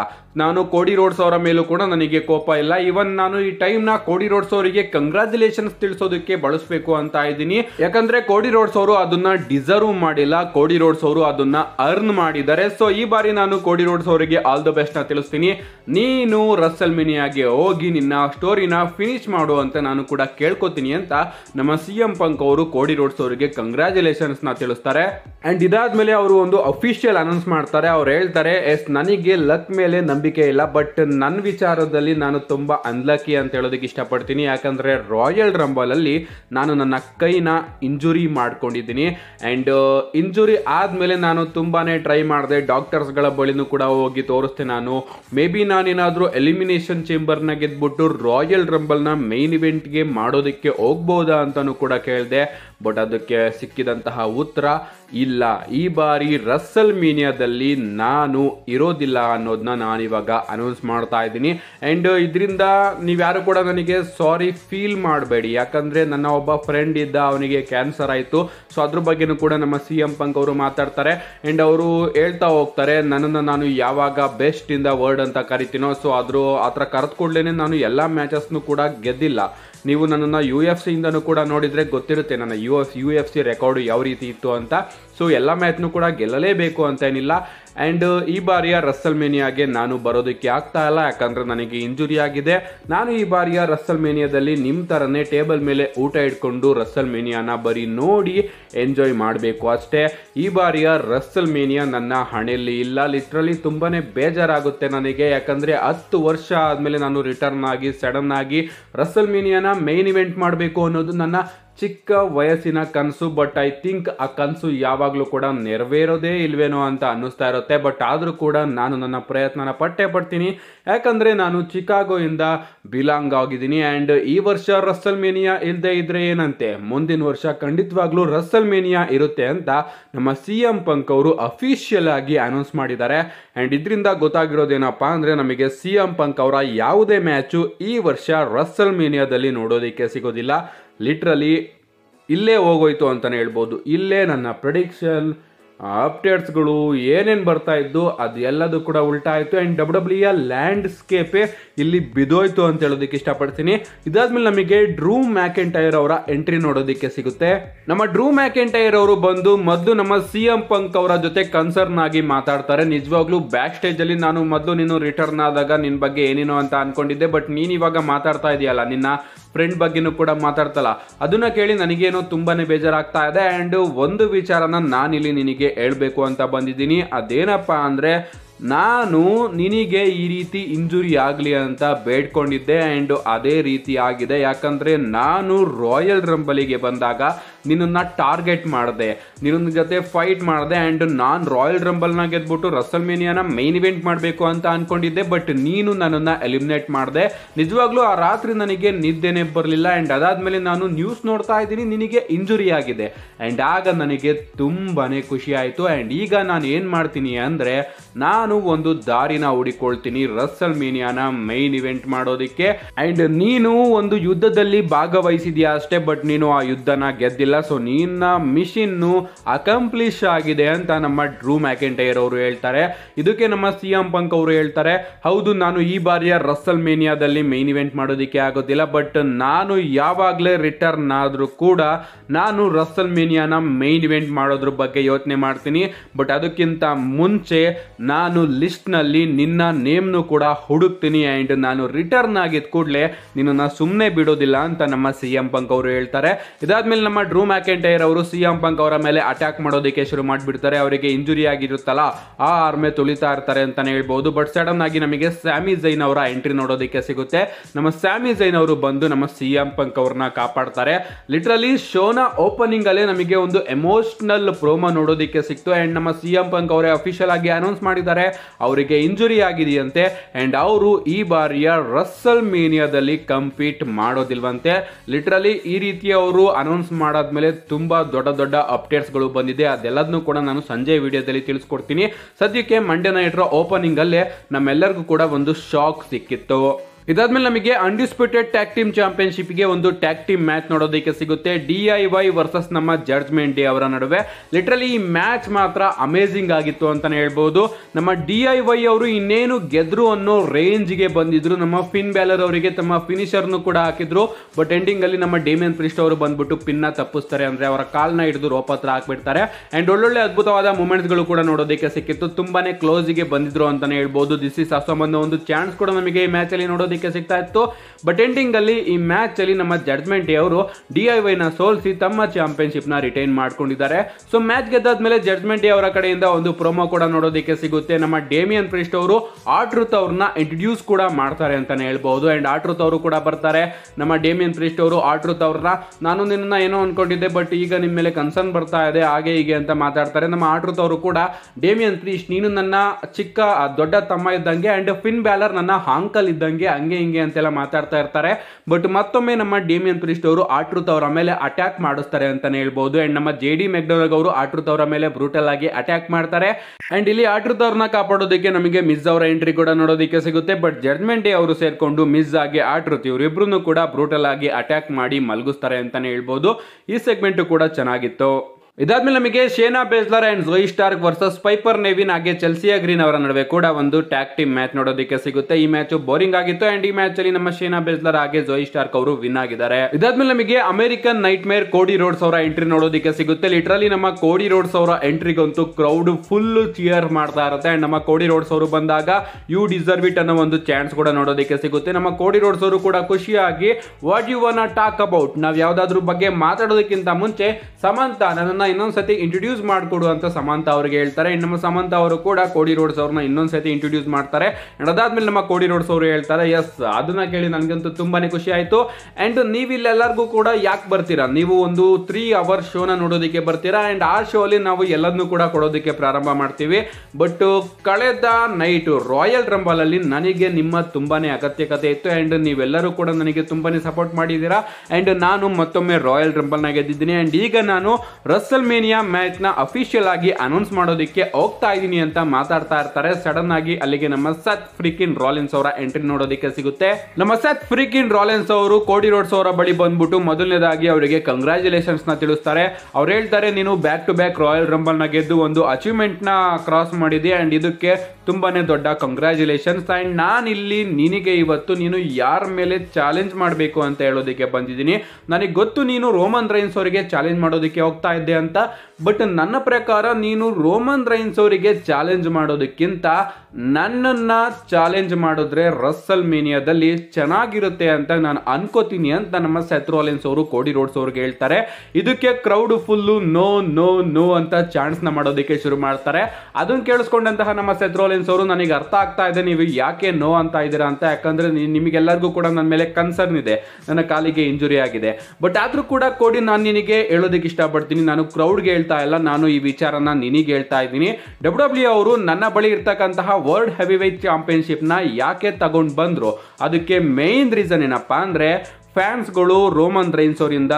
ನಾನು ಕೋಡಿ ರೋಡ್ಸ್ ಅವರ ಮೇಲೂ ಕೂಡ ನನಗೆ ಕೋಪ ಇಲ್ಲ ಇವನ್ ನಾನು ಈ ಟೈಮ್ನ ಕೋಡಿ ರೋಡ್ಸ್ ಅವರಿಗೆ ಕಂಗ್ರಾಚುಲೇಷನ್ಸ್ ತಿಳಿಸೋದಕ್ಕೆ ಬಳಸಬೇಕು ಅಂತ ಇದ್ದೀನಿ ಯಾಕಂದ್ರೆ ಕೋಡಿ ರೋಡ್ಸ್ ಅವರು ಅದನ್ನ ಡಿಸರ್ವ್ ಮಾಡಿಲ್ಲ ಕೋಡಿ ರೋಡ್ಸ್ ಅವರು ಅದನ್ನ ಅರ್ನ್ ಮಾಡಿದ್ದಾರೆ ಸೊ ಈ ಬಾರಿ ನಾನು ಕೋಡಿ ರೋಡ್ಸ್ ಅವರಿಗೆ ಆಲ್ ದ ಬೆಸ್ಟ್ ನ ತಿಳಿಸ್ತೀನಿ ನೀನು ರಸ್ಸಲ್ ಮಿನಿ ಹೋಗಿ ನಿನ್ನ ಸ್ಟೋರಿನ ಫಿನಿಶ್ ಮಾಡು ಅಂತ ನಾನು ಕೂಡ ಕೇಳ್ಕೊತೀನಿ ಅಂತ ನಮ್ಮ ಸಿ ಎಂ ಪಂಕ್ ಅವರು ಕೋಡಿ ರೋಡ್ಸ್ ಅವರಿಗೆ ನ ತಿಳಿಸ್ತಾರೆ ಆ್ಯಂಡ್ ಇದಾದ್ಮೇಲೆ ಅವರು ಒಂದು ಅಫಿಷಿಯಲ್ ಅನೌನ್ಸ್ ಮಾಡ್ತಾರೆ ಅವ್ರು ಹೇಳ್ತಾರೆ ಎಸ್ ನನಗೆ ಲಕ್ ಮೇಲೆ ನಂಬಿಕೆ ಇಲ್ಲ ಬಟ್ ನನ್ನ ವಿಚಾರದಲ್ಲಿ ನಾನು ತುಂಬಾ ಅನ್ಲಕ್ಕಿ ಅಂತ ಹೇಳೋದಕ್ಕೆ ಇಷ್ಟಪಡ್ತೀನಿ ಯಾಕಂದ್ರೆ ರಾಯಲ್ ರಂಬಲ್ ಅಲ್ಲಿ ನಾನು ನನ್ನ ಕೈನ ಇಂಜುರಿ ಮಾಡ್ಕೊಂಡಿದ್ದೀನಿ ಅಂಡ್ ಇಂಜುರಿ ಆದ್ಮೇಲೆ ನಾನು ತುಂಬಾನೇ ಟ್ರೈ ಮಾಡಿದೆ ಡಾಕ್ಟರ್ಸ್ಗಳ ಬಳಿನೂ ಕೂಡ ಹೋಗಿ ತೋರಿಸ್ತೆ ನಾನು ಮೇ ಬಿ ನಾನೇನಾದ್ರೂ ಎಲಿಮಿನೇಷನ್ ಚೇಂಬರ್ನ ಗೆದ್ಬಿಟ್ಟು ರಾಯಲ್ ರಂಬಲ್ನ ಮೈನ್ ಇವೆಂಟ್ಗೆ ಮಾಡೋದಕ್ಕೆ ಹೋಗ್ಬೋದಾ ಅಂತಾನು ಕೂಡ ಕೇಳಿದೆ ಬಟ್ ಅದಕ್ಕೆ ಸಿಕ್ಕಿದಂತಹ ಉತ್ತರ ಇಲ್ಲ ಈ ಬಾರಿ ರಸ್ಸಲ್ ಮೀನಿಯಾದಲ್ಲಿ ನಾನು ಇರೋದಿಲ್ಲ ಅನ್ನೋದನ್ನ ನಾನಿವಾಗ ಅನೌನ್ಸ್ ಮಾಡ್ತಾ ಇದ್ದೀನಿ ಆ್ಯಂಡ್ ಇದರಿಂದ ನೀವ್ಯಾರು ಕೂಡ ನನಗೆ ಸಾರಿ ಫೀಲ್ ಮಾಡಬೇಡಿ ಯಾಕಂದರೆ ನನ್ನ ಒಬ್ಬ ಫ್ರೆಂಡ್ ಇದ್ದ ಅವನಿಗೆ ಕ್ಯಾನ್ಸರ್ ಆಯಿತು ಸೊ ಅದ್ರ ಬಗ್ಗೆನೂ ಕೂಡ ನಮ್ಮ ಸಿ ಎಂ ಪಂಕ್ ಅವರು ಮಾತಾಡ್ತಾರೆ ಆ್ಯಂಡ್ ಅವರು ಹೇಳ್ತಾ ಹೋಗ್ತಾರೆ ನನ್ನನ್ನು ನಾನು ಯಾವಾಗ ಬೆಸ್ಟ್ ಇಂದ ವರ್ಡ್ ಅಂತ ಕರಿತೀನೋ ಸೊ ಆದರೂ ಆ ಥರ ಕರೆದು ನಾನು ಎಲ್ಲ ಮ್ಯಾಚಸ್ನು ಕೂಡ ಗೆದ್ದಿಲ್ಲ ನೀವು ನನ್ನನ್ನು ಯು ಎಫ್ ಸಿಯಿಂದನೂ ಕೂಡ ನೋಡಿದರೆ ಗೊತ್ತಿರುತ್ತೆ ನನ್ನ U F U F C record ಯಾವ ರೀತಿ ಇತ್ತು ಅಂತ ಸೊ ಎಲ್ಲ ಮ್ಯಾಚ್ನೂ ಕೂಡ ಗೆಲ್ಲಲೇಬೇಕು ಅಂತೇನಿಲ್ಲ ಆ್ಯಂಡ್ uh, ಈ ಬಾರಿಯ ರಸ್ಸಲ್ ಮೇನಿಯಾಗೆ ನಾನು ಬರೋದಕ್ಕೆ ಆಗ್ತಾ ಇಲ್ಲ ಯಾಕಂದರೆ ನನಗೆ ಇಂಜುರಿ ಆಗಿದೆ ನಾನು ಈ ಬಾರಿಯ ರಸ್ಸಲ್ ಮೇನಿಯಾದಲ್ಲಿ ನಿಮ್ಮ ಥರನೇ ಟೇಬಲ್ ಮೇಲೆ ಊಟ ಇಟ್ಕೊಂಡು ರಸ್ಸಲ್ ಮೇನಿಯಾನ ಬರೀ ನೋಡಿ ಎಂಜಾಯ್ ಮಾಡಬೇಕು ಅಷ್ಟೇ ಈ ಬಾರಿಯ ರಸ್ಸಲ್ ಮೇನಿಯಾ ನನ್ನ ಹಣೆಯಲ್ಲಿ ಇಲ್ಲ ಲಿಟ್ರಲಿ ತುಂಬಾ ಬೇಜಾರಾಗುತ್ತೆ ನನಗೆ ಯಾಕಂದರೆ ಹತ್ತು ವರ್ಷ ಆದಮೇಲೆ ನಾನು ರಿಟರ್ನ್ ಆಗಿ ಸಡನ್ ಆಗಿ ರಸ್ಸಲ್ ಮೇನಿಯಾನ ಮೇನ್ ಇವೆಂಟ್ ಮಾಡಬೇಕು ಅನ್ನೋದು ನನ್ನ ಚಿಕ್ಕ ವಯಸ್ಸಿನ ಕನಸು ಬಟ್ ಐ ಥಿಂಕ್ ಆ ಕನಸು ಯಾವಾಗಲೂ ಕೂಡ ನೆರವೇರೋದೇ ಇಲ್ವೇನೋ ಅಂತ ಅನ್ನಿಸ್ತಾ ಇರುತ್ತೆ ಬಟ್ ಆದರೂ ಕೂಡ ನಾನು ನನ್ನ ಪ್ರಯತ್ನನ ಪಟ್ಟೆ ಪಡ್ತೀನಿ ಯಾಕಂದರೆ ನಾನು ಚಿಕಾಗೋಯಿಂದ ಬಿಲಾಂಗ್ ಆಗಿದ್ದೀನಿ ಆ್ಯಂಡ್ ಈ ವರ್ಷ ರಸ್ಸಲ್ ಮೇನಿಯಾ ಇಲ್ಲದೆ ಇದ್ದರೆ ಏನಂತೆ ಮುಂದಿನ ವರ್ಷ ಖಂಡಿತವಾಗ್ಲೂ ರಸ್ಸಲ್ ಮೇನಿಯಾ ಇರುತ್ತೆ ಅಂತ ನಮ್ಮ ಸಿ ಎಂ ಪಂಕ್ ಅವರು ಅಫಿಷಿಯಲ್ ಆಗಿ ಅನೌನ್ಸ್ ಮಾಡಿದ್ದಾರೆ ಆ್ಯಂಡ್ ಇದರಿಂದ ಗೊತ್ತಾಗಿರೋದೇನಪ್ಪ ಅಂದರೆ ನಮಗೆ ಸಿ ಎಂ ಪಂಕ್ ಅವರ ಯಾವುದೇ ಮ್ಯಾಚು ಈ ವರ್ಷ ರಸ್ಸಲ್ ಮೇನಿಯಾದಲ್ಲಿ ನೋಡೋದಕ್ಕೆ ಸಿಗೋದಿಲ್ಲ ಲಿಟ್ರಲಿ ಇಲ್ಲೇ ಹೋಗೋಯ್ತು ಅಂತಲೇ ಹೇಳ್ಬೋದು ಇಲ್ಲೇ ನನ್ನ ಪ್ರಡಿಕ್ಷನ್ ಅಪ್ಡೇಟ್ಸ್ಗಳು ಏನೇನು ಬರ್ತಾ ಇದ್ದು ಅದು ಎಲ್ಲದೂ ಕೂಡ ಉಲ್ಟಾ ಆಯಿತು ಆ್ಯಂಡ್ ಡಬ್ಲ್ಯೂ ಡಬ್ಲ್ಯೂಯ ಲ್ಯಾಂಡ್ಸ್ಕೇಪೇ ಇಲ್ಲಿ ಬಿದೋಯ್ತು ಅಂತ ಹೇಳೋದಕ್ಕೆ ಇಷ್ಟಪಡ್ತೀನಿ ಇದಾದ್ಮೇಲೆ ನಮಗೆ ಡ್ರೂ ಮ್ಯಾಕೆಂಟೈರ್ ಅವರ ಎಂಟ್ರಿ ನೋಡೋದಕ್ಕೆ ಸಿಗುತ್ತೆ ನಮ್ಮ ಡ್ರೂ ಮ್ಯಾಕೆಂಟೈರ್ ಅವರು ಬಂದು ಮೊದಲು ನಮ್ಮ ಸಿ ಎಂ ಪಂಕ್ ಅವರ ಜೊತೆ ಕನ್ಸರ್ನ್ ಆಗಿ ಮಾತಾಡ್ತಾರೆ ನಿಜವಾಗ್ಲೂ ಬ್ಯಾಕ್ ಸ್ಟೇಜಲ್ಲಿ ನಾನು ಮೊದಲು ನೀನು ರಿಟರ್ನ್ ಆದಾಗ ನಿನ್ನ ಬಗ್ಗೆ ಏನೇನೋ ಅಂತ ಅನ್ಕೊಂಡಿದ್ದೆ ಬಟ್ ನೀನು ಇವಾಗ ಮಾತಾಡ್ತಾ ಇದೆಯಲ್ಲ ನಿನ್ನ ಫ್ರೆಂಡ್ ಬಗ್ಗೆನೂ ಕೂಡ ಮಾತಾಡ್ತಲ್ಲ ಅದನ್ನ ಕೇಳಿ ನನಗೇನು ತುಂಬಾನೇ ಬೇಜಾರಾಗ್ತಾ ಇದೆ ಆ್ಯಂಡ್ ಒಂದು ವಿಚಾರನ ನಾನಿಲ್ಲಿ ನಿನಗೆ ಹೇಳಬೇಕು ಅಂತ ಬಂದಿದ್ದೀನಿ ಅದೇನಪ್ಪ ಅಂದರೆ ನಾನು ನಿನಗೆ ಈ ರೀತಿ ಇಂಜುರಿ ಆಗಲಿ ಅಂತ ಬೇಡ್ಕೊಂಡಿದ್ದೆ ಆ್ಯಂಡ್ ಅದೇ ರೀತಿ ಆಗಿದೆ ಯಾಕಂದರೆ ನಾನು ರಾಯಲ್ ರಂಬಲಿಗೆ ಬಂದಾಗ ನಿನ್ನ ಟಾರ್ಗೆಟ್ ಮಾಡಿದೆ ನಿನ್ನ ಜೊತೆ ಫೈಟ್ ಮಾಡಿದೆ ಆ್ಯಂಡ್ ನಾನು ರಾಯಲ್ ರಂಬಲ್ನ ಗೆದ್ಬಿಟ್ಟು ರಸಲ್ ಮೇನಿಯಾನ ಮೈನ್ ಇವೆಂಟ್ ಮಾಡಬೇಕು ಅಂತ ಅಂದ್ಕೊಂಡಿದ್ದೆ ಬಟ್ ನೀನು ನನ್ನನ್ನು ಎಲಿಮಿನೇಟ್ ಮಾಡಿದೆ ನಿಜವಾಗ್ಲೂ ಆ ರಾತ್ರಿ ನನಗೆ ನಿದ್ದೆನೆ ಬರಲಿಲ್ಲ ಆ್ಯಂಡ್ ಅದಾದಮೇಲೆ ನಾನು ನ್ಯೂಸ್ ನೋಡ್ತಾ ಇದ್ದೀನಿ ನಿನಗೆ ಇಂಜುರಿ ಆಗಿದೆ ಆ್ಯಂಡ್ ಆಗ ನನಗೆ ತುಂಬಾ ಖುಷಿ ಆಯಿತು ಆ್ಯಂಡ್ ಈಗ ನಾನು ಏನು ಮಾಡ್ತೀನಿ ಅಂದರೆ ನಾನು ಒಂದು ದಾರಿನ ಹುಡಿಕೊಳ್ತೀನಿ ರಸಲ್ ಮೇನಿಯಾನ ಮೈನ್ ಇವೆಂಟ್ ಮಾಡೋದಕ್ಕೆ ಆ್ಯಂಡ್ ನೀನು ಒಂದು ಯುದ್ಧದಲ್ಲಿ ಭಾಗವಹಿಸಿದ್ಯಾ ಅಷ್ಟೇ ಬಟ್ ನೀನು ಆ ಯುದ್ಧನ ಗೆದ್ದಿಲ್ಲ ಇಲ್ಲ ಸೊ ನಿನ್ನ ಮಿಷಿನ್ನು ಅಕಂಪ್ಲಿಷ್ ಆಗಿದೆ ಅಂತ ನಮ್ಮ ಡ್ರೂ ಮ್ಯಾಕೆಂಟೈರ್ ಅವರು ಹೇಳ್ತಾರೆ ಇದಕ್ಕೆ ನಮ್ಮ ಸಿ ಎಂ ಪಂಕ್ ಅವರು ಹೇಳ್ತಾರೆ ಹೌದು ನಾನು ಈ ಬಾರಿಯ ರಸ್ಸಲ್ ಮೇನಿಯಾದಲ್ಲಿ ಮೇನ್ ಇವೆಂಟ್ ಮಾಡೋದಿಕ್ಕೆ ಆಗೋದಿಲ್ಲ ಬಟ್ ನಾನು ಯಾವಾಗಲೇ ರಿಟರ್ನ್ ಆದರೂ ಕೂಡ ನಾನು ರಸ್ಸಲ್ ಮೇನಿಯಾನ ಮೇನ್ ಇವೆಂಟ್ ಮಾಡೋದ್ರ ಬಗ್ಗೆ ಯೋಚನೆ ಮಾಡ್ತೀನಿ ಬಟ್ ಅದಕ್ಕಿಂತ ಮುಂಚೆ ನಾನು ಲಿಸ್ಟ್ನಲ್ಲಿ ನಿನ್ನ ನೇಮ್ನು ಕೂಡ ಹುಡುಕ್ತೀನಿ ಆ್ಯಂಡ್ ನಾನು ರಿಟರ್ನ್ ಆಗಿದ ಕೂಡಲೇ ನಿನ್ನನ್ನು ಸುಮ್ಮನೆ ಬಿಡೋದಿಲ್ಲ ಅಂತ ನಮ್ಮ ಸಿ ಎಂ ಪಂಕ್ ಅವರು ಹೇಳ್ತಾರೆ ಇದಾದ್ಮೇಲೆ ನಮ್ಮ ಡ್ರೂ ಮ್ಯಾಕೆಂಟೈರ್ ಅವರು ಸಿಎಂ ಪಂಕ್ ಅವರ ಮೇಲೆ ಅಟ್ಯಾಕ್ ಮಾಡೋದಕ್ಕೆ ಶುರು ಮಾಡಿಬಿಡ್ತಾರೆ ಅವರಿಗೆ ಇಂಜುರಿ ಆಗಿರುತ್ತಲ್ಲ ಆ ಆರ್ಮೆ ತುಳಿತಾ ಇರ್ತಾರೆ ಅಂತಾನೆ ಹೇಳ್ಬೋದು ಬಟ್ ಸಡನ್ ಆಗಿ ನಮಗೆ ಸ್ಯಾಮಿ ಜೈನ್ ಅವರ ಎಂಟ್ರಿ ನೋಡೋದಕ್ಕೆ ಸಿಗುತ್ತೆ ನಮ್ಮ ಸ್ಯಾಮಿ ಜೈನ್ ಅವರು ಬಂದು ನಮ್ಮ ಸಿ ಎಂ ಪಂಕ್ ಅವ್ರನ್ನ ಕಾಪಾಡ್ತಾರೆ ಲಿಟ್ರಲಿ ಶೋನ ಓಪನಿಂಗ್ ಅಲ್ಲೇ ನಮಗೆ ಒಂದು ಎಮೋಷನಲ್ ಪ್ರೋಮೋ ನೋಡೋದಕ್ಕೆ ಸಿಕ್ತು ಅಂಡ್ ನಮ್ಮ ಸಿ ಎಂ ಪಂಕ್ ಅವರೇ ಅಫಿಷಿಯಲ್ ಆಗಿ ಅನೌನ್ಸ್ ಮಾಡಿದ್ದಾರೆ ಅವರಿಗೆ ಇಂಜುರಿ ಆಗಿದೆಯಂತೆ ಅಂಡ್ ಅವರು ಈ ಬಾರಿಯ ರಸ್ಸಲ್ ಮೇನಿಯಾದಲ್ಲಿ ಕಂಪೀಟ್ ಮಾಡೋದಿಲ್ವಂತೆ ಲಿಟ್ರಲಿ ಈ ರೀತಿ ಅವರು ಅನೌನ್ಸ್ ಮಾಡೋದು ಮೇಲೆ ತುಂಬಾ ದೊಡ್ಡ ದೊಡ್ಡ ಅಪ್ಡೇಟ್ಸ್ಗಳು ಬಂದಿದೆ ಅದೆಲ್ಲದನ್ನೂ ಕೂಡ ನಾನು ಸಂಜೆ ವಿಡಿಯೋದಲ್ಲಿ ತಿಳಿಸ್ಕೊಡ್ತೀನಿ ಸದ್ಯಕ್ಕೆ ಮಂಡ್ಯ ನೈಟ್ರ ಓಪನಿಂಗಲ್ಲೇ ನಮ್ಮೆಲ್ಲರಿಗೂ ಕೂಡ ಒಂದು ಶಾಕ್ ಸಿಕ್ಕಿತ್ತು ಇದಾದ್ಮೇಲೆ ನಮಗೆ ಅನ್ಡಿಸ್ಪ್ಯೂಟೆಡ್ ಟ್ಯಾಕ್ ಟೀಮ್ ಚಾಂಪಿಯನ್ಶಿಪ್ ಗೆ ಒಂದು ಟ್ಯಾಕ್ ಟೀಮ್ ಮ್ಯಾಚ್ ನೋಡೋದಕ್ಕೆ ಸಿಗುತ್ತೆ ಡಿ ಐ ವೈ ವರ್ಸಸ್ ನಮ್ಮ ಜಡ್ಜ್ಮೆಂಟ್ ಡೇ ಅವರ ನಡುವೆ ಲಿಟ್ರಲಿ ಈ ಮ್ಯಾಚ್ ಮಾತ್ರ ಅಮೇಝಿಂಗ್ ಆಗಿತ್ತು ಅಂತಾನೆ ಹೇಳ್ಬಹುದು ನಮ್ಮ ಡಿ ಐ ವೈ ಅವರು ಇನ್ನೇನು ಗೆದ್ರು ಅನ್ನೋ ರೇಂಜ್ ಗೆ ಬಂದಿದ್ರು ನಮ್ಮ ಫಿನ್ ಬ್ಯಾಲರ್ ಅವರಿಗೆ ತಮ್ಮ ನು ಕೂಡ ಹಾಕಿದ್ರು ಬಟ್ ಎಂಡಿಂಗ್ ಅಲ್ಲಿ ನಮ್ಮ ಡೇಮಿಯನ್ ಪ್ರಿಸ್ಟ್ ಅವರು ಬಂದ್ಬಿಟ್ಟು ಪಿನ್ನ ತಪ್ಪಿಸ್ತಾರೆ ಅಂದ್ರೆ ಅವರ ಕಾಲ್ನ ಹಿಡಿದು ರೋಪ ಹತ್ರ ಹಾಕ್ಬಿಡ್ತಾರೆ ಅಂಡ್ ಒಳ್ಳೊಳ್ಳೆ ಅದ್ಭುತವಾದ ಮೂಮೆಂಟ್ಸ್ ಗಳು ಕೂಡ ನೋಡೋದಕ್ಕೆ ಸಿಕ್ಕಿತ್ತು ತುಂಬಾನೇ ಕ್ಲೋಸ್ ಗೆ ಬಂದಿದ್ರು ಅಂತಾನೆ ಹೇಳ್ಬಹುದು ದಿಸ್ ಇಸ್ ಅಸಂಬಂಧ ಒಂದು ಚಾನ್ಸ್ ಕೂಡ ನಮಗೆ ಈ ಮ್ಯಾಚ್ ಅಲ್ಲಿ ನೋಡೋದಕ್ಕೆ ನೋಡಲಿಕ್ಕೆ ಸಿಗ್ತಾ ಇತ್ತು ಬಟ್ ಎಂಡಿಂಗ್ ಅಲ್ಲಿ ಈ ಮ್ಯಾಚ್ ಅಲ್ಲಿ ನಮ್ಮ ಜಡ್ಜ್ಮೆಂಟ್ ಡೇ ಅವರು ಡಿ ಐ ವೈ ನ ಸೋಲಿಸಿ ತಮ್ಮ ಚಾಂಪಿಯನ್ಶಿಪ್ ನ ರಿಟೈನ್ ಮಾಡ್ಕೊಂಡಿದ್ದಾರೆ ಸೊ ಮ್ಯಾಚ್ ಗೆದ್ದಾದ್ಮೇಲೆ ಜಡ್ಜ್ಮೆಂಟ್ ಅವರ ಕಡೆಯಿಂದ ಒಂದು ಪ್ರೊಮೋ ಕೂಡ ನೋಡೋದಿಕ್ಕೆ ಸಿಗುತ್ತೆ ನಮ್ಮ ಡೇಮಿಯನ್ ಪ್ರಿಸ್ಟ್ ಅವರು ಆಟ್ರುತ್ ಅವ್ರನ್ನ ಇಂಟ್ರೊಡ್ಯೂಸ್ ಕೂಡ ಮಾಡ್ತಾರೆ ಅಂತಾನೆ ಹೇಳ್ಬಹುದು ಅಂಡ್ ಆಟ್ರುತ್ ಅವರು ಕೂಡ ಬರ್ತಾರೆ ನಮ್ಮ ಡೇಮಿಯನ್ ಪ್ರಿಸ್ಟ್ ಅವರು ಆಟ್ರುತ್ ಅವ್ರನ್ನ ನಾನು ನಿನ್ನ ಏನೋ ಅನ್ಕೊಂಡಿದ್ದೆ ಬಟ್ ಈಗ ನಿಮ್ಮ ಮೇಲೆ ಕನ್ಸರ್ನ್ ಬರ್ತಾ ಇದೆ ಹಾಗೆ ಹೀಗೆ ಅಂತ ಮಾತಾಡ್ತಾರೆ ನಮ್ಮ ಆಟ್ರುತ್ ಅವರು ಕೂಡ ಡೇಮಿಯನ್ ಪ್ರಿಸ್ಟ್ ನೀನು ನನ್ನ ಚಿಕ್ಕ ದೊಡ್ಡ ತಮ್ಮ ಇದ್ದಂಗೆ ಅಂಡ್ ಫಿನ್ ಬ್ಯಾಲರ್ ನನ್ನ ಹಾಂಕಲ್ ಇದ್ದಂಗೆ ಹಂಗೆ ಹಿಂಗೆ ಅಂತೆಲ್ಲ ಮಾತಾಡ್ತಾ ಇರ್ತಾರೆ ಬಟ್ ಮತ್ತೊಮ್ಮೆ ನಮ್ಮ ಡೇಮಿಯನ್ ಪ್ರಿಸ್ಟ್ ಅವರು ಆಟೃತ್ ಅವರ ಮೇಲೆ ಅಟ್ಯಾಕ್ ಮಾಡಿಸ್ತಾರೆ ಅಂತಾನೆ ಹೇಳ್ಬೋದು ಅಂಡ್ ನಮ್ಮ ಜೆ ಡಿ ಅವರು ಆಟೃತ್ ಅವರ ಮೇಲೆ ಬ್ರೂಟಲ್ ಆಗಿ ಅಟ್ಯಾಕ್ ಮಾಡ್ತಾರೆ ಅಂಡ್ ಇಲ್ಲಿ ಆಟೃತ್ ಅವ್ರನ್ನ ಕಾಪಾಡೋದಕ್ಕೆ ನಮಗೆ ಮಿಸ್ ಅವರ ಎಂಟ್ರಿ ಕೂಡ ನೋಡೋದಕ್ಕೆ ಸಿಗುತ್ತೆ ಬಟ್ ಜಡ್ಜ್ಮೆಂಟ್ ಡೇ ಅವರು ಸೇರ್ಕೊಂಡು ಮಿಸ್ ಆಗಿ ಆಟೃತ್ ಇವರಿಬ್ರು ಕೂಡ ಬ್ರೂಟಲ್ ಆಗಿ ಅಟ್ಯಾಕ್ ಮಾಡಿ ಮಲಗಿಸ್ತಾರೆ ಅಂತಾನೆ ಹೇಳ್ಬಹುದು ಈ ಸೆಗ್ಮೆಂಟ್ ಕೂಡ ಚೆನ್ನಾಗಿತ್ತು ಇದಾದ್ಮೇಲೆ ನಮಗೆ Shayna Baszler and Zoey Stark versus Piper Niven ಹಾಗೆ ಚೆಲ್ಸಿಯಾ ಗ್ರೀನ್ ಅವರ ನಡುವೆ ಕೂಡ ಒಂದು ಟ್ಯಾಕ್ ಟೀಮ್ ಮ್ಯಾಚ್ ನೋಡೋದಕ್ಕೆ ಸಿಗುತ್ತೆ ಈ ಮ್ಯಾಚ್ ಬೋರಿಂಗ್ ಆಗಿತ್ತು ಅಂಡ್ ಈ ಮ್ಯಾಚ್ ಅಲ್ಲಿ ನಮ್ಮ ಶೇನಾ ಬೇಜ್ಲರ್ ಹಾಗೆ ಜೋಯಿ ಸ್ಟಾರ್ಕ್ ಅವರು ವಿನ್ ಆಗಿದ್ದಾರೆ ಇದಾದ್ಮೇಲೆ ನಮಗೆ ಅಮೆರಿಕನ್ ನೈಟ್ ಮೇರ್ ಕೋಡಿ ರೋಡ್ಸ್ ಅವರ ಎಂಟ್ರಿ ನೋಡೋದಕ್ಕೆ ಸಿಗುತ್ತೆ ಲಿಟ್ರಲಿ ನಮ್ಮ ಕೋಡಿ ರೋಡ್ಸ್ ಅವರ ಎಂಟ್ರಿಗಂತೂ ಕ್ರೌಡ್ ಫುಲ್ ಚಿಯರ್ ಮಾಡ್ತಾ ಇರುತ್ತೆ ಅಂಡ್ ನಮ್ಮ ಕೋಡಿ ರೋಡ್ಸ್ ಅವರು ಬಂದಾಗ ಯು ಡಿಸರ್ವ್ ಇಟ್ ಅನ್ನೋ ಒಂದು ಚಾನ್ಸ್ ಕೂಡ ನೋಡೋದಕ್ಕೆ ಸಿಗುತ್ತೆ ನಮ್ಮ ಕೋಡಿ ರೋಡ್ಸ್ ಅವರು ಕೂಡ ಖುಷಿಯಾಗಿ what you wanna talk about ನಾವು ಯಾವ್ದಾದ್ರು ಬಗ್ಗೆ ಮಾತಾಡೋದಕ್ಕಿಂತ ಮುಂಚೆ ಸಮಂತ ನನ್ನನ್ನು ಇನ್ನೊಂದ್ಸತಿ ಇಂಟ್ರೊಡ್ಯೂಸ್ ಮಾಡಿಕೊಡು ಅಂತ ಸಮಂತ ಅವ್ರಿಗೆ ಹೇಳ್ತಾರೆ ನಮ್ಮ ಸಮಂತ ಅವರು ಕೂಡ ಕೋಡಿ ರೋಡ್ಸ್ ಅವ್ರನ್ನ ಸತಿ ಇಂಟ್ರೊಡ್ಯೂಸ್ ಮಾಡ್ತಾರೆ ಅದಾದ್ಮೇಲೆ ನಮ್ಮ ಕೋಡಿ ರೋಡ್ಸ್ ಅವರು ಹೇಳ್ತಾರೆ ಎಸ್ ಅದನ್ನ ಕೇಳಿ ನನಗಂತೂ ತುಂಬಾನೇ ಖುಷಿ ಆಯಿತು ಆ್ಯಂಡ್ ನೀವು ಇಲ್ಲೆಲ್ಲರಿಗೂ ಕೂಡ ಯಾಕೆ ಬರ್ತೀರಾ ನೀವು ಒಂದು ತ್ರೀ ಅವರ್ ಶೋನ ನೋಡೋದಕ್ಕೆ ಬರ್ತೀರಾ ಆ್ಯಂಡ್ ಆ ಶೋ ಅಲ್ಲಿ ನಾವು ಎಲ್ಲದನ್ನೂ ಕೂಡ ಕೊಡೋದಕ್ಕೆ ಪ್ರಾರಂಭ ಮಾಡ್ತೀವಿ ಬಟ್ ಕಳೆದ ನೈಟು ರಾಯಲ್ ರಂಬಲ್ ಅಲ್ಲಿ ನನಗೆ ನಿಮ್ಮ ತುಂಬಾನೇ ಅಗತ್ಯಕತೆ ಇತ್ತು ಆ್ಯಂಡ್ ನೀವೆಲ್ಲರೂ ಕೂಡ ನನಗೆ ತುಂಬಾನೇ ಸಪೋರ್ಟ್ ಮಾಡಿದ್ದೀರಾ ಆ್ಯಂಡ್ ನಾನು ಮತ್ತೊಮ್ಮೆ ರಾಯಲ್ ನ ಗೆದ್ದಿದ್ದೀನಿ ಆ್ಯಂಡ್ ಈಗ ನಾನು ರಸ್ಸಲ್ ರೆಸಲ್ ಮೇನಿಯಾ ನ ಅಫಿಷಿಯಲ್ ಆಗಿ ಅನೌನ್ಸ್ ಮಾಡೋದಕ್ಕೆ ಹೋಗ್ತಾ ಇದ್ದೀನಿ ಅಂತ ಮಾತಾಡ್ತಾ ಇರ್ತಾರೆ ಸಡನ್ ಆಗಿ ಅಲ್ಲಿಗೆ ನಮ್ಮ ಸತ್ ಫ್ರಿಕಿನ್ ರಾಲೆನ್ಸ್ ಅವರ ಎಂಟ್ರಿ ನೋಡೋದಕ್ಕೆ ಸಿಗುತ್ತೆ ನಮ್ಮ ಸತ್ ಫ್ರಿಕಿನ್ ರಾಲೆನ್ಸ್ ಅವರು ಕೋಡಿ ರೋಡ್ಸ್ ಅವರ ಬಳಿ ಬಂದ್ಬಿಟ್ಟು ಮೊದಲನೇದಾಗಿ ಅವರಿಗೆ ಕಂಗ್ರಾಚುಲೇಷನ್ಸ್ ನ ತಿಳಿಸ್ತಾರೆ ಅವ್ರು ಹೇಳ್ತಾರೆ ನೀನು back to back royal rumble ನ ಗೆದ್ದು ಒಂದು ಅಚೀವ್ಮೆಂಟ್ ನ ಕ್ರಾಸ್ ಮಾಡಿದೆ ಅಂಡ್ ಇದಕ್ಕೆ ತುಂಬಾನೇ ದೊಡ್ಡ ಕಂಗ್ರಾಚುಲೇಷನ್ಸ್ ಅಂಡ್ ಇಲ್ಲಿ ನಿನಗೆ ಇವತ್ತು ನೀನು ಯಾರ ಮೇಲೆ ಚಾಲೆಂಜ್ ಮಾಡಬೇಕು ಅಂತ ಹೇಳೋದಕ್ಕೆ ಬಂದಿದ್ದೀನಿ ನನಗೆ ಗೊತ್ತು ನೀನು ರೋಮನ್ ರೈನ್ಸ್ ಅವರಿಗೆ ಚಾಲೆಂಜ್ ಮಾಡೋದಕ್ಕೆ ಹೋಗ್ತಾ ಇದ್ದೆ 60 ಬಟ್ ನನ್ನ ಪ್ರಕಾರ ನೀನು ರೋಮನ್ ರೈನ್ಸ್ ಅವರಿಗೆ ಚಾಲೆಂಜ್ ಮಾಡೋದಕ್ಕಿಂತ ನನ್ನನ್ನು ಚಾಲೆಂಜ್ ಮಾಡಿದ್ರೆ ರಸ್ಸಲ್ ಮೇನಿಯಾದಲ್ಲಿ ಚೆನ್ನಾಗಿರುತ್ತೆ ಅಂತ ನಾನು ಅನ್ಕೋತೀನಿ ಅಂತ ನಮ್ಮ ಸೆತ್ರೋಲೆನ್ಸ್ ಅವರು ಕೋಡಿ ರೋಡ್ಸ್ ಅವ್ರಿಗೆ ಹೇಳ್ತಾರೆ ಇದಕ್ಕೆ crowd full no no no ಅಂತ ಚಾನ್ಸ್ನ ಮಾಡೋದಕ್ಕೆ ಶುರು ಮಾಡ್ತಾರೆ ಅದನ್ನು ಕೇಳಿಸ್ಕೊಂಡಂತಹ ನಮ್ಮ ಸೆತ್ರೋಲೆನ್ಸ್ ಅವರು ನನಗೆ ಅರ್ಥ ಆಗ್ತಾ ಇದೆ ನೀವು ಯಾಕೆ ನೋ ಅಂತ ಇದ್ದೀರಾ ಅಂತ ಯಾಕಂದ್ರೆ ನಿಮಗೆಲ್ಲರಿಗೂ ಕೂಡ ನನ್ನ ಮೇಲೆ ಕನ್ಸರ್ನ್ ಇದೆ ನನ್ನ ಕಾಲಿಗೆ ಇಂಜುರಿ ಆಗಿದೆ ಬಟ್ ಆದರೂ ಕೂಡ ಕೋಡಿ ನಾನು ನಿನಗೆ ಹೇಳೋದಕ್ಕೆ ಇಷ್ಟಪಡ್ತೀನಿ ನಾನು ಕ್ರೌಡ್ಗೆ ಹೇಳ್ತೀನಿ ಹೇಳ್ತಾ ಇಲ್ಲ ನಾನು ಈ ವಿಚಾರನ ನಿನಗೆ ಹೇಳ್ತಾ ಇದ್ದೀನಿ ಡಬ್ಲ್ಯೂ e ಅವರು ನನ್ನ ಬಳಿ ಇರ್ತಕ್ಕಂತಹ ವರ್ಲ್ಡ್ ಹೆವಿ ಚಾಂಪಿಯನ್ಶಿಪ್ ಚಾಂಪಿಯನ್ಶಿಪ್ನ ಯಾಕೆ ತಗೊಂಡ್ ಬಂದರು ಅದಕ್ಕೆ ಮೇನ್ ರೀಸನ್ ಏನಪ್ಪ ಅಂದ್ರೆ ಫ್ಯಾನ್ಸ್ಗಳು ರೋಮನ್ ರೈನ್ಸ್ ಅವರಿಂದ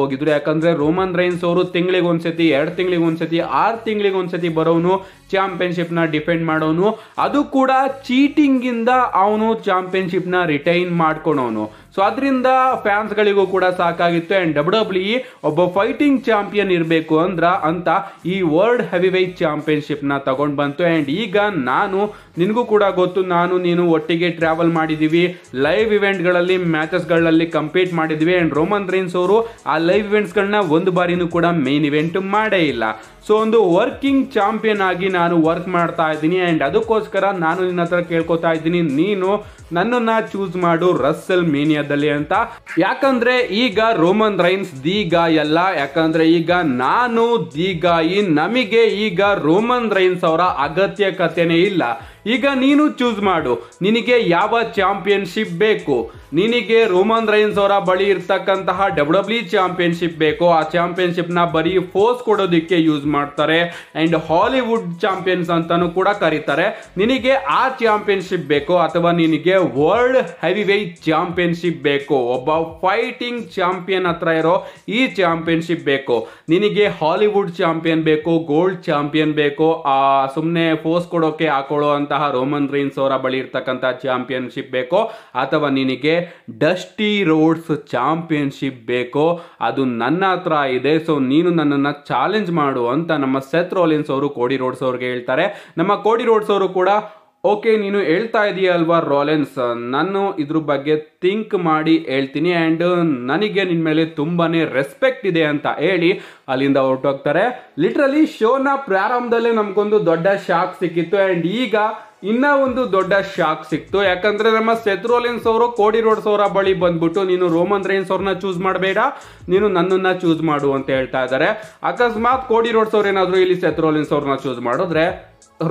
ಹೋಗಿದ್ರು ಯಾಕಂದ್ರೆ ರೋಮನ್ ರೈನ್ಸ್ ಅವರು ತಿಂಗಳಿಗೆ ಒಂದ್ಸತಿ ಎರಡು ಒಂದ್ಸತಿ ಆರು ಒಂದ್ಸತಿ ಬರೋನು ಚಾಂಪಿಯನ್ಶಿಪ್ನ ಡಿಫೆಂಡ್ ಮಾಡೋನು ಅದು ಕೂಡ ಚೀಟಿಂಗಿಂದ ಅವನು ಚಾಂಪಿಯನ್ಶಿಪ್ನ ರಿಟೈನ್ ಮಾಡ್ಕೊಳೋನು ಸೊ ಅದರಿಂದ ಫ್ಯಾನ್ಸ್ಗಳಿಗೂ ಕೂಡ ಸಾಕಾಗಿತ್ತು ಆ್ಯಂಡ್ ಡಬ್ಲ್ಯೂ ಡಬ್ಲ್ಯೂ ಒಬ್ಬ ಫೈಟಿಂಗ್ ಚಾಂಪಿಯನ್ ಇರಬೇಕು ಅಂದ್ರೆ ಅಂತ ಈ ವರ್ಲ್ಡ್ ವೈಟ್ ಚಾಂಪಿಯನ್ಶಿಪ್ನ ತಗೊಂಡು ಬಂತು ಆ್ಯಂಡ್ ಈಗ ನಾನು ನಿನಗೂ ಕೂಡ ಗೊತ್ತು ನಾನು ನೀನು ಒಟ್ಟಿಗೆ ಟ್ರಾವೆಲ್ ಮಾಡಿದ್ದೀವಿ ಲೈವ್ ಇವೆಂಟ್ಗಳಲ್ಲಿ ಮ್ಯಾಚಸ್ಗಳಲ್ಲಿ ಕಂಪೀಟ್ ಮಾಡಿದ್ವಿ ಆ್ಯಂಡ್ ರೋಮನ್ ರೀನ್ಸ್ ಅವರು ಆ ಲೈವ್ ಇವೆಂಟ್ಸ್ಗಳನ್ನ ಒಂದು ಬಾರಿನೂ ಕೂಡ ಮೇನ್ ಇವೆಂಟ್ ಮಾಡೇ ಇಲ್ಲ ಸೊ ಒಂದು ವರ್ಕಿಂಗ್ ಚಾಂಪಿಯನ್ ಆಗಿ ನಾನು ವರ್ಕ್ ಮಾಡ್ತಾ ಇದ್ದೀನಿ ಆ್ಯಂಡ್ ಅದಕ್ಕೋಸ್ಕರ ನಾನು ನಿನ್ನ ಹತ್ರ ಕೇಳ್ಕೊತಾ ಇದ್ದೀನಿ ನೀನು ನನ್ನನ್ನು ಚೂಸ್ ಮಾಡು ರಸ್ಸಲ್ ಮೇನ್ ಅಂತ ಯಾಕಂದ್ರೆ ಈಗ ರೋಮನ್ ರೈನ್ಸ್ ದೀಗ ಎಲ್ಲ ಯಾಕಂದ್ರೆ ಈಗ ನಾನು ದೀಗ ಈ ನಮಗೆ ಈಗ ರೋಮನ್ ರೈನ್ಸ್ ಅವರ ಅಗತ್ಯ ಕಥೆನೇ ಇಲ್ಲ ಈಗ ನೀನು ಚೂಸ್ ಮಾಡು ನಿನಗೆ ಯಾವ ಚಾಂಪಿಯನ್ಶಿಪ್ ಬೇಕು ನಿನಗೆ ರೋಮನ್ ರೈನ್ಸ್ ಅವರ ಬಳಿ ಇರ್ತಕ್ಕಂತಹ ಡಬ್ಲ್ಯೂ ಚಾಂಪಿಯನ್ಶಿಪ್ e ಬೇಕು ಆ ಚಾಂಪಿಯನ್ಶಿಪ್ನ ಬರೀ ಫೋರ್ಸ್ ಕೊಡೋದಕ್ಕೆ ಯೂಸ್ ಮಾಡ್ತಾರೆ ಆ್ಯಂಡ್ ಹಾಲಿವುಡ್ ಚಾಂಪಿಯನ್ಸ್ ಅಂತಲೂ ಕೂಡ ಕರೀತಾರೆ ನಿನಗೆ ಆ ಚಾಂಪಿಯನ್ಶಿಪ್ ಬೇಕು ಅಥವಾ ನಿನಗೆ ವರ್ಲ್ಡ್ ಹೆವಿ ಹೆವಿವೈಟ್ ಚಾಂಪಿಯನ್ಶಿಪ್ ಬೇಕು ಒಬ್ಬ ಫೈಟಿಂಗ್ ಚಾಂಪಿಯನ್ ಹತ್ರ ಇರೋ ಈ ಚಾಂಪಿಯನ್ಶಿಪ್ ಬೇಕು ನಿನಗೆ ಹಾಲಿವುಡ್ ಚಾಂಪಿಯನ್ ಬೇಕು ಗೋಲ್ಡ್ ಚಾಂಪಿಯನ್ ಬೇಕು ಆ ಸುಮ್ಮನೆ ಫೋರ್ಸ್ ಕೊಡೋಕೆ ಹಾಕೊಳ್ಳೋ ಇರುವಂತಹ ರೋಮನ್ ರೀನ್ಸ್ ಅವರ ಬಳಿ ಇರ್ತಕ್ಕಂತಹ ಚಾಂಪಿಯನ್ಶಿಪ್ ಬೇಕೋ ಅಥವಾ ನಿನಗೆ ಡಸ್ಟಿ ರೋಡ್ಸ್ ಚಾಂಪಿಯನ್ಶಿಪ್ ಬೇಕೋ ಅದು ನನ್ನ ಹತ್ರ ಇದೆ ಸೊ ನೀನು ನನ್ನನ್ನು ಚಾಲೆಂಜ್ ಮಾಡು ಅಂತ ನಮ್ಮ ಸೆತ್ ರೋಲಿನ್ಸ್ ಅವರು ಕೋಡಿ ರೋಡ್ಸ್ ಅವ್ರಿಗೆ ಹೇಳ್ತಾರೆ ನಮ್ಮ ಕೋಡಿ ರೋಡ್ಸ್ ಅವರು ಕೂಡ ಓಕೆ ನೀನು ಹೇಳ್ತಾ ಇದೀಯ ಅಲ್ವಾ ರಾಲೆನ್ಸ್ ನಾನು ಇದ್ರ ಬಗ್ಗೆ ಥಿಂಕ್ ಮಾಡಿ ಹೇಳ್ತೀನಿ ಆ್ಯಂಡ್ ನನಗೆ ನಿನ್ನ ಮೇಲೆ ತುಂಬಾ ರೆಸ್ಪೆಕ್ಟ್ ಇದೆ ಅಂತ ಹೇಳಿ ಅಲ್ಲಿಂದ ಹೊರಟೋಗ್ತಾರೆ ಲಿಟ್ರಲಿ ಶೋನ ಪ್ರಾರಂಭದಲ್ಲೇ ನಮಗೊಂದು ದೊಡ್ಡ ಶಾಕ್ ಸಿಕ್ಕಿತ್ತು ಆ್ಯಂಡ್ ಈಗ ಇನ್ನ ಒಂದು ದೊಡ್ಡ ಶಾಕ್ ಸಿಕ್ತು ಯಾಕಂದ್ರೆ ನಮ್ಮ ಸೆತ್ ಅವರು ಕೋಡಿ ರೋಡ್ಸ್ ಅವರ ಬಳಿ ಬಂದ್ಬಿಟ್ಟು ನೀನು ರೋಮನ್ ರೈನ್ಸ್ ಅವ್ರನ್ನ ಚೂಸ್ ಮಾಡಬೇಡ ನೀನು ನನ್ನನ್ನ ಚೂಸ್ ಮಾಡು ಅಂತ ಹೇಳ್ತಾ ಇದ್ದಾರೆ ಅಕಸ್ಮಾತ್ ಕೋಡಿ ರೋಡ್ಸ್ ಅವ್ರು ಏನಾದ್ರು ಇಲ್ಲಿ ಸೆತ್ ರೋಲಿನ್ಸ್ ಅವ್ರನ್ನ ಚೂಸ್ ಮಾಡಿದ್ರೆ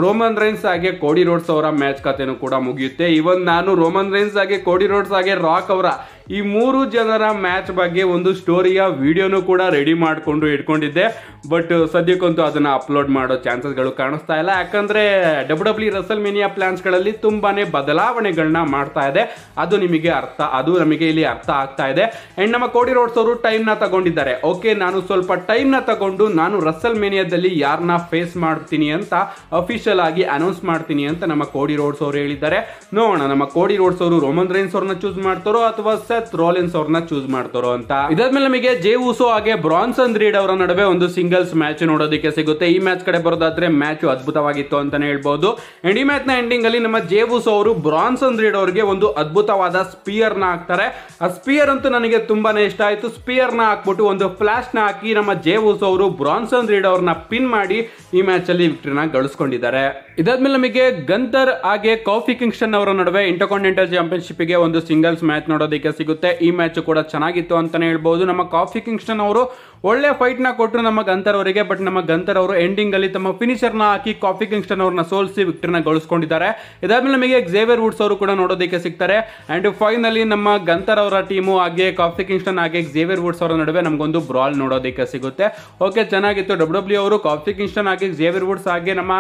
ರೋಮನ್ ರೈನ್ಸ್ ಹಾಗೆ ಕೋಡಿ ರೋಡ್ಸ್ ಅವರ ಮ್ಯಾಚ್ ಕತೆನೂ ಕೂಡ ಮುಗಿಯುತ್ತೆ ಇವನ್ ನಾನು ರೋಮನ್ ರೈನ್ಸ್ ಹಾಗೆ ಕೋಡಿ ರೋಡ್ಸ್ ಹಾಗೆ ರಾಕ್ ಅವರ ಈ ಮೂರು ಜನರ ಮ್ಯಾಚ್ ಬಗ್ಗೆ ಒಂದು ಸ್ಟೋರಿಯ ವಿಡಿಯೋನೂ ಕೂಡ ರೆಡಿ ಮಾಡಿಕೊಂಡು ಇಟ್ಕೊಂಡಿದ್ದೆ ಬಟ್ ಸದ್ಯಕ್ಕಂತೂ ಅದನ್ನು ಅಪ್ಲೋಡ್ ಮಾಡೋ ಚಾನ್ಸಸ್ಗಳು ಕಾಣಿಸ್ತಾ ಇಲ್ಲ ಯಾಕಂದರೆ W W wrestle e mania ಪ್ಲ್ಯಾನ್ಸ್ಗಳಲ್ಲಿ ತುಂಬಾ ಬದಲಾವಣೆಗಳನ್ನ ಮಾಡ್ತಾ ಇದೆ ಅದು ನಿಮಗೆ ಅರ್ಥ ಅದು ನಮಗೆ ಇಲ್ಲಿ ಅರ್ಥ ಆಗ್ತಾ ಇದೆ ಆ್ಯಂಡ್ ನಮ್ಮ ಕೋಡಿ ರೋಡ್ಸ್ ಅವರು ಟೈಮ್ನ ತಗೊಂಡಿದ್ದಾರೆ ಓಕೆ ನಾನು ಸ್ವಲ್ಪ ಟೈಮ್ನ ತಗೊಂಡು ನಾನು ರಸಲ್ ಮೇನಿಯಾದಲ್ಲಿ ಯಾರನ್ನ ಫೇಸ್ ಮಾಡ್ತೀನಿ ಅಂತ ಅಫಿಷಿಯಲ್ ಆಗಿ ಅನೌನ್ಸ್ ಮಾಡ್ತೀನಿ ಅಂತ ನಮ್ಮ ಕೋಡಿ ರೋಡ್ಸ್ ಅವರು ಹೇಳಿದ್ದಾರೆ ನೋಡೋಣ ನಮ್ಮ ಕೋಡಿ ರೋಡ್ಸ್ ಅವರು ರೋಮನ್ ರೈನ್ಸ್ ಅವ್ರನ್ನ ಚೂಸ್ ಮಾಡ್ತಾರೋ ಅಥವಾ ಸೆತ್ ರೋಲಿನ್ಸ್ ಅವ್ರನ್ನ ಚೂಸ್ ಮಾಡ್ತಾರೋ ಅಂತ ಇದಾದ್ಮೇಲೆ ನಮಗೆ ಜೇ ಉಸೋ ಹಾಗೆ ಬ್ರಾನ್ಸನ್ ರೀಡ್ ಅವರ ನಡುವೆ ಒಂದು ಸಿಂಗಲ್ಸ್ ಮ್ಯಾಚ್ ನೋಡೋದಕ್ಕೆ ಸಿಗುತ್ತೆ ಈ ಮ್ಯಾಚ್ ಕಡೆ ಬರೋದಾದ್ರೆ ಮ್ಯಾಚ್ ಅದ್ಭುತವಾಗಿತ್ತು ಅಂತಾನೆ ಹೇಳ್ಬಹುದು ಅಂಡ್ ಈ ಮ್ಯಾಚ್ ನ ಎಂಡಿಂಗ್ ಅಲ್ಲಿ ನಮ್ಮ ಜೇ ಉಸೋ ಅವರು ಬ್ರಾನ್ಸನ್ ರೀಡ್ ಅವರಿಗೆ ಒಂದು ಅದ್ಭುತವಾದ ಸ್ಪಿಯರ್ ನ ಹಾಕ್ತಾರೆ ಆ ಸ್ಪಿಯರ್ ಅಂತೂ ನನಗೆ ತುಂಬಾನೇ ಇಷ್ಟ ಆಯ್ತು ಸ್ಪಿಯರ್ ನ ಹಾಕ್ಬಿಟ್ಟು ಒಂದು ಫ್ಲಾಶ್ ನ ಹಾಕಿ ನಮ್ಮ ಜೇ ಉಸೋ ಅವರು ಬ್ರಾನ್ಸನ್ ರೀಡ್ ಅವ್ರನ್ನ ಪಿನ್ ಮಾಡಿ ಈ ಮ್ಯಾಚ್ ಅಲ್ಲಿ ವಿಕ್ಟರಿನ ಗಳಿಸ್ಕೊಂಡಿದ್ದಾರೆ ಇದಾದ್ಮೇಲೆ ನಮಗೆ ಗಂತರ್ ಹಾಗೆ ಕಾಫಿ ಕಿಂಗ್ಸ್ಟನ್ ಅವರ ನಡುವೆ ಇಂಟರ್ ಚಾಂಪಿಯನ್ಶಿಪ್ ಗೆ ಒಂದು ಸಿಂಗಲ್ಸ್ ಮ್ಯಾಚ್ ನೋಡೋದಕ್ಕೆ ಸಿಗುತ್ತೆ ಸಿಗುತ್ತೆ ಈ ಮ್ಯಾಚ್ ಕೂಡ ಚೆನ್ನಾಗಿತ್ತು ಅಂತಾನೆ ಹೇಳ್ಬೋದು ನಮ್ಮ ಕಾಫಿ ಕಿಂಗ್ಸ್ಟನ್ ಅವರು ಒಳ್ಳೆ ಫೈಟ್ ನ ಕೊಟ್ಟರು ನಮ್ಮ ಗಂತರ್ ಅವರಿಗೆ ಬಟ್ ನಮ್ಮ ಗಂತರ್ ಅವರು ಎಂಡಿಂಗ್ ಅಲ್ಲಿ ತಮ್ಮ ನ ಹಾಕಿ ಕಾಫಿ ಕಿಂಗ್ಸ್ಟನ್ ಅವ್ರನ್ನ ಸೋಲಿಸಿ ನ ಗಳಿಸ್ಕೊಂಡಿದ್ದಾರೆ ಇದಾದ್ಮೇಲೆ ನಮಗೆ ಜೇವಿಯರ್ ವುಡ್ಸ್ ಅವರು ಕೂಡ ನೋಡೋದಕ್ಕೆ ಸಿಗ್ತಾರೆ ಅಂಡ್ ಫೈನಲಿ ನಮ್ಮ ಗಂತರ್ ಅವರ ಟೀಮು ಹಾಗೆ ಕಾಫಿ ಕಿಂಗ್ಸ್ಟನ್ ಹಾಗೆ ಜೇವಿಯರ್ ವುಡ್ಸ್ ಅವರ ನಡುವೆ ನಮಗೊಂದು ಬ್ರಾಲ್ ನೋಡೋದಕ್ಕೆ ಸಿಗುತ್ತೆ ಓಕೆ ಚೆನ್ನಾಗಿತ್ತು ಡಬ್ಲ್ಯೂ e ಅವರು ಕಾಫಿ ಕಿಂಗ್ಸ್ಟನ್ ಹಾಗೆ ಜೇವಿಯರ್ ವುಡ್ಸ್ ಹಾಗೆ ನಮ್ಮ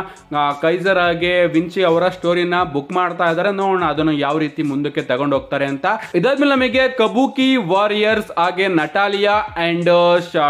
ಕೈಜರ್ ಹಾಗೆ ವಿಂಚಿ ಅವರ ಸ್ಟೋರಿನ ಬುಕ್ ಮಾಡ್ತಾ ಇದ್ದಾರೆ ನೋಡೋಣ ಅದನ್ನು ಯಾವ ರೀತಿ ಮುಂದಕ್ಕೆ ತಗೊಂಡು ಹೋಗ್ತಾರೆ ಅಂತ ಇದಾದ್ಮೇಲೆ ನಮಗೆ ಜೊತೆಗೆ ಕಬೂಕಿ ವಾರಿಯರ್ಸ್ ಹಾಗೆ ನಟಾಲಿಯಾ ಅಂಡ್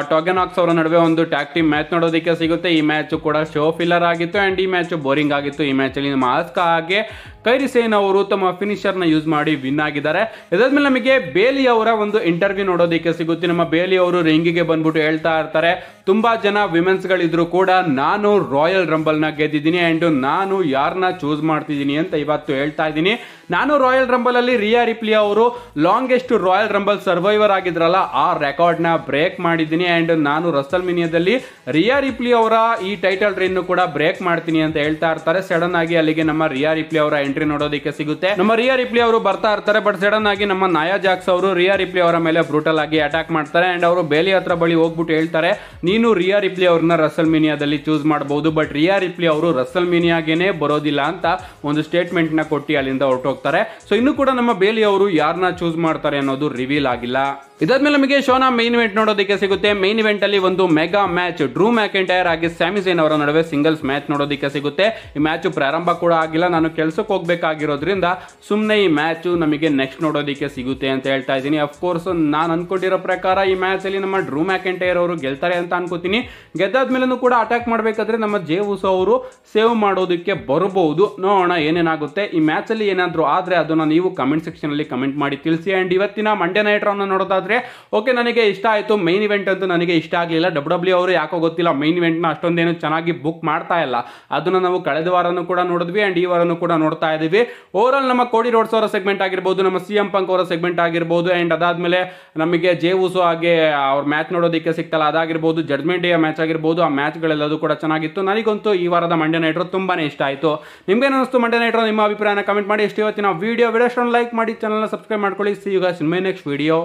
ಟೋಗನಾಕ್ಸ್ ಅವರ ನಡುವೆ ಒಂದು ಟ್ಯಾಕ್ ಟೀಮ್ ಮ್ಯಾಚ್ ನೋಡೋದಕ್ಕೆ ಸಿಗುತ್ತೆ ಈ ಮ್ಯಾಚ್ ಕೂಡ ಶೋ ಫಿಲ್ಲರ್ ಆಗಿತ್ತು ಅಂಡ್ ಈ ಮ್ಯಾಚ್ ಬೋರಿಂಗ್ ಆಗಿತ್ತು ಈ ಮ್ಯಾಚ್ ಅಲ್ಲಿ ಮಾಸ್ಕ್ ಹಾಗೆ ಕೈರಿಸೇನ್ ಅವರು ತಮ್ಮ ಫಿನಿಷರ್ ನ ಯೂಸ್ ಮಾಡಿ ವಿನ್ ಆಗಿದ್ದಾರೆ ಇದಾದ್ಮೇಲೆ ನಮಗೆ ಬೇಲಿ ಅವರ ಒಂದು ಇಂಟರ್ವ್ಯೂ ನೋಡೋದಕ್ಕೆ ಸಿಗುತ್ತೆ ನಮ್ಮ ಬೇಲಿ ಅವರು ರಿಂಗಿಗೆ ಬಂದ್ಬಿಟ್ಟು ಹೇಳ್ತಾ ಇರ್ತಾರೆ ತುಂಬಾ ಜನ ವಿಮೆನ್ಸ್ ಗಳಿದ್ರು ಕೂಡ ನಾನು ರಾಯಲ್ ರಂಬಲ್ ನ ಗೆದ್ದಿದ್ದೀನಿ ಅಂಡ್ ನಾನು ಯಾರನ್ನ ಚೂಸ್ ಮಾಡ್ತಿದ್ದೀನಿ ಅಂತ ಇವತ್ತು ಹೇಳ್ತಾ ಇದ್ದೀನಿ ನಾನು ರಾಯಲ್ ರಂಬಲ್ ಅಲ್ಲಿ ರಿಯಾ ರಿಪ್ಲಿ ಅವರು long longest royal rumble survivor ಆಗಿದ್ರಲ್ಲ ಆ ರೆಕಾರ್ಡ್ನ ಬ್ರೇಕ್ ಮಾಡಿದ್ದೀನಿ ಆ್ಯಂಡ್ ನಾನು ರಸಲ್ ಮಿನಿಯಾದಲ್ಲಿ ರಿಯಾ ರಿಪ್ಲಿ ಅವರ ಈ ಟೈಟಲ್ ರೇನ್ ಕೂಡ ಬ್ರೇಕ್ ಮಾಡ್ತೀನಿ ಅಂತ ಹೇಳ್ತಾ ಇರ್ತಾರೆ ಸಡನ್ ಆಗಿ ಅಲ್ಲಿಗೆ ನಮ್ಮ ರಿಯಾ ರಿಪ್ಲಿ ಅವರ ಎಂಟ್ರಿ ನೋಡೋದಕ್ಕೆ ಸಿಗುತ್ತೆ ನಮ್ಮ ರಿಯಾ ರಿಪ್ಲಿ ಅವರು ಬರ್ತಾ ಇರ್ತಾರೆ ಬಟ್ ಸಡನ್ ಆಗಿ ನಮ್ಮ ನಾಯಾ ಜಾಕ್ಸ್ ಅವರು ರಿಯಾ ರಿಪ್ಲಿ ಅವರ ಮೇಲೆ ಬ್ರೂಟಲ್ ಆಗಿ ಅಟ್ಯಾಕ್ ಮಾಡ್ತಾರೆ ಆ್ಯಂಡ್ ಅವರು ಬೇಲಿ ಹತ್ರ ಬಳಿ ಹೋಗ್ಬಿಟ್ಟು ಹೇಳ್ತಾರೆ ನೀನು ರಿಯಾ ರಿಪ್ಲಿ ಅವ್ರನ್ನ ರಸಲ್ ಮಿನಿಯಾದಲ್ಲಿ ಚೂಸ್ ಮಾಡಬಹುದು ಬಟ್ ರಿಯಾ ರಿಪ್ಲಿ ಅವರು ರಸಲ್ ಮಿನಿಯಾಗೇನೆ ಬರೋದಿಲ್ಲ ಅಂತ ಒಂದು ಸ್ಟೇಟ್ಮೆಂಟ್ ನ ಕೊಟ್ಟು ಅಲ್ಲಿಂದ ಹೊರಟೋಗ್ತಾರೆ ಸೊ ಇನ್ನು ಕೂಡ ನಮ್ಮ ಬೇಲಿ ಅವರು ಯಾರನ್ನ ಚೂಸ್ ಮಾಡ್ತಾರೆ ಮಾಡ್ತಾರೆ ಅನ್ನೋದು ರಿವೀಲ್ ಆಗಿಲ್ಲ ಇದಾದ್ಮೇಲೆ ನಮಗೆ ಶೋನ ಮೈನ್ ಇವೆಂಟ್ ನೋಡೋದಕ್ಕೆ ಸಿಗುತ್ತೆ ಮೈನ್ ಇವೆಂಟ್ ಅಲ್ಲಿ ಒಂದು ಮೆಗಾ ಮ್ಯಾಚ್ ಡ್ರೂ ಆಗಿ ಸ್ಯಾಮಿ ಸ್ಯಾಮಿಸೇನ್ ಅವರ ನಡುವೆ ಸಿಂಗಲ್ಸ್ ಮ್ಯಾಚ್ ನೋಡೋದಕ್ಕೆ ಸಿಗುತ್ತೆ ಈ ಮ್ಯಾಚ್ ಪ್ರಾರಂಭ ಕೂಡ ಆಗಿಲ್ಲ ನಾನು ಕೆಲಸಕ್ಕೆ ಹೋಗ್ಬೇಕಾಗಿರೋದ್ರಿಂದ ಸುಮ್ಮನೆ ಈ ಮ್ಯಾಚ್ ನಮಗೆ ನೆಕ್ಸ್ಟ್ ನೋಡೋದಕ್ಕೆ ಸಿಗುತ್ತೆ ಅಂತ ಹೇಳ್ತಾ ಇದ್ದೀನಿ ಅಫ್ಕೋರ್ಸ್ ನಾನು ಅನ್ಕೊಂಡಿರೋ ಪ್ರಕಾರ ಈ ಮ್ಯಾಚ್ ಅಲ್ಲಿ ನಮ್ಮ ಡ್ರೂ ಟೈರ್ ಅವರು ಗೆಲ್ತಾರೆ ಅಂತ ಅನ್ಕೋತೀನಿ ಗೆದ್ದಾದ್ಮೇಲೂ ಕೂಡ ಅಟ್ಯಾಕ್ ಮಾಡಬೇಕಾದ್ರೆ ನಮ್ಮ ಜೇ ಅವರು ಸೇವ್ ಮಾಡೋದಕ್ಕೆ ಬರಬಹುದು ನೋಡೋಣ ಏನೇನಾಗುತ್ತೆ ಈ ಮ್ಯಾಚ್ ಅಲ್ಲಿ ಏನಾದರೂ ಆದ್ರೆ ಅದನ್ನ ನೀವು ಕಮೆಂಟ್ ಸೆಕ್ಷನ್ ಅಲ್ಲಿ ಕಮೆಂಟ್ ಮಾಡಿ ತಿಳಿಸಿ ಅಂಡ್ ಇವತ್ತಿನ ಮಂಡ್ಯ ನೈಟ್ ರೌಂಡ್ ನೋಡೋದಾದ್ರೆ ಓಕೆ ನನಗೆ ಇಷ್ಟ ಆಯಿತು ಮೈನ್ ಇವೆಂಟ್ ಅಂತೂ ನನಗೆ ಇಷ್ಟ ಆಗಲಿಲ್ಲ ಡಬ್ಲ್ಯೂ ಡಬ್ಲ್ಯೂ e ಅವರು ಯಾಕೋ ಗೊತ್ತಿಲ್ಲ ಮೈನ್ ಇವೆಂಟ್ನ ಅಷ್ಟೊಂದೇನು ಚೆನ್ನಾಗಿ ಬುಕ್ ಮಾಡ್ತಾ ಇಲ್ಲ ಅದನ್ನು ನಾವು ಕಳೆದ ವಾರನೂ ಕೂಡ ನೋಡಿದ್ವಿ ಆ್ಯಂಡ್ ಈ ವಾರನೂ ಕೂಡ ನೋಡ್ತಾ ಇದ್ದೀವಿ ಓವರ್ ಆಲ್ ನಮ್ಮ ಕೋಡಿ ರೋಡ್ಸ್ ಅವರ ಸೆಗ್ಮೆಂಟ್ ಆಗಿರ್ಬೋದು ನಮ್ಮ ಸಿ ಎಂ ಪಂಕ್ ಅವರ ಸೆಗ್ಮೆಂಟ್ ಆಗಿರ್ಬೋದು ಆ್ಯಂಡ್ ಅದಾದಮೇಲೆ ನಮಗೆ ಜೆ ಉಸು ಹಾಗೆ ಅವ್ರ ಮ್ಯಾಚ್ ನೋಡೋದಕ್ಕೆ ಸಿಕ್ತಲ್ಲ ಅದಾಗಿರ್ಬೋದು ಜಡ್ಜ್ಮೆಂಟ್ ಡೇ ಮ್ಯಾಚ್ ಆಗಿರ್ಬೋದು ಆ ಮ್ಯಾಚ್ಗಳೆಲ್ಲದೂ ಕೂಡ ಚೆನ್ನಾಗಿತ್ತು ನನಗಂತೂ ಈ ವಾರದ ಮಂಡ್ಯ ನೈಟ್ರು ತುಂಬಾ ಇಷ್ಟ ಆಯಿತು ನಿಮ್ಗೇನು ಅನಿಸ್ತು ಮಂಡ್ಯ ನೈಟ್ರು ನಿಮ್ಮ ಅಭಿಪ್ರಾಯನ ಕಮೆಂಟ್ ಮಾಡಿ ಎಷ್ಟು ಇವತ್ತಿನ ವೀಡಿಯೋ ವಿಡಿಯೋ ಲೈಕ್ ಮಾಡಿ ಚಾನಲ್ನ ಸಬ್ಸ್ಕ್ರೈಬ್ ಮಾಡ್ಕೊಳ್ಳಿ ಸಿ ಯುಗ ಇನ್ ನೆಕ್ಸ್ಟ್ ವಿಡಿಯೋ